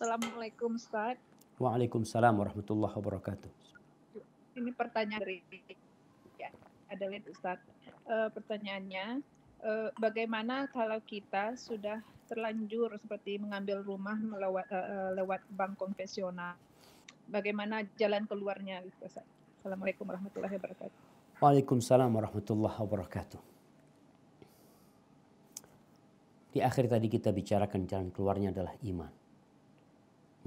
Assalamualaikum Ustaz. Waalaikumsalam warahmatullahi wabarakatuh. Ini pertanyaan dari ya, lihat Ustaz. E, pertanyaannya, e, bagaimana kalau kita sudah terlanjur seperti mengambil rumah melewat, e, e, lewat bank konvensional? Bagaimana jalan keluarnya Ustaz? Assalamualaikum warahmatullahi wabarakatuh. Waalaikumsalam warahmatullahi wabarakatuh. Di akhir tadi kita bicarakan jalan keluarnya adalah iman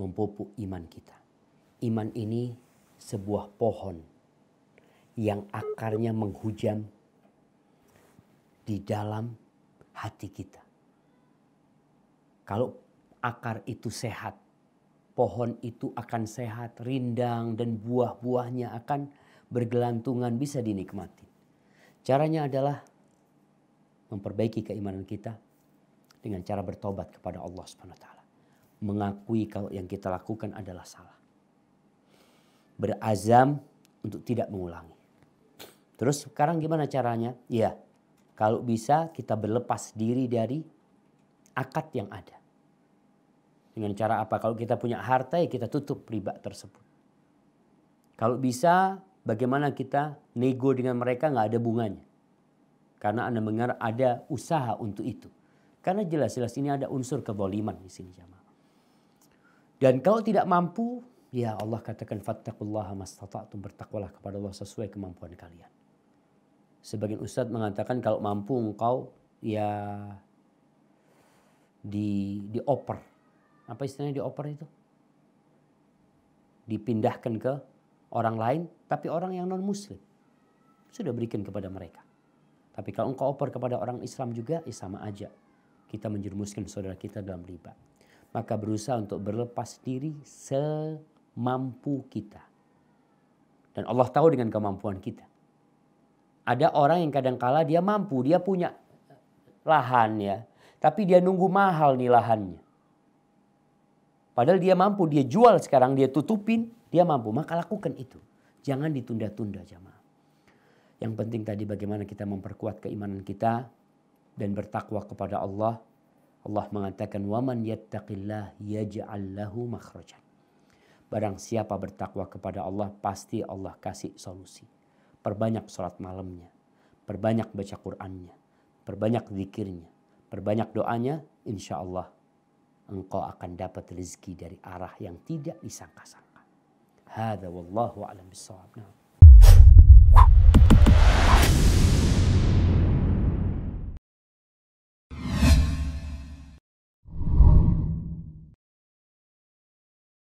mempupuk iman kita. Iman ini sebuah pohon yang akarnya menghujam di dalam hati kita. Kalau akar itu sehat, pohon itu akan sehat, rindang dan buah-buahnya akan bergelantungan bisa dinikmati. Caranya adalah memperbaiki keimanan kita dengan cara bertobat kepada Allah Subhanahu wa taala mengakui kalau yang kita lakukan adalah salah. Berazam untuk tidak mengulangi. Terus sekarang gimana caranya? Ya, kalau bisa kita berlepas diri dari akad yang ada. Dengan cara apa? Kalau kita punya harta ya kita tutup riba tersebut. Kalau bisa bagaimana kita nego dengan mereka nggak ada bunganya. Karena Anda dengar ada usaha untuk itu. Karena jelas-jelas ini ada unsur keboliman di sini jamaah. Dan kalau tidak mampu, ya Allah katakan fattaqullaha mastata'tum bertakwalah kepada Allah sesuai kemampuan kalian. Sebagian ustaz mengatakan kalau mampu engkau ya di dioper. Apa istilahnya dioper itu? Dipindahkan ke orang lain tapi orang yang non muslim. Sudah berikan kepada mereka. Tapi kalau engkau oper kepada orang Islam juga, ya sama aja. Kita menjerumuskan saudara kita dalam riba maka berusaha untuk berlepas diri semampu kita. Dan Allah tahu dengan kemampuan kita. Ada orang yang kadang kadangkala dia mampu, dia punya lahan ya. Tapi dia nunggu mahal nih lahannya. Padahal dia mampu, dia jual sekarang, dia tutupin, dia mampu. Maka lakukan itu. Jangan ditunda-tunda jamaah. Yang penting tadi bagaimana kita memperkuat keimanan kita dan bertakwa kepada Allah Allah mengatakan waman yattaqillah yaj'al lahu makhrajan. Barang siapa bertakwa kepada Allah pasti Allah kasih solusi. Perbanyak sholat malamnya, perbanyak baca Qur'annya, perbanyak zikirnya, perbanyak doanya, insya Allah engkau akan dapat rezeki dari arah yang tidak disangka-sangka. Hada wallahu a'lam bissawab. Nah.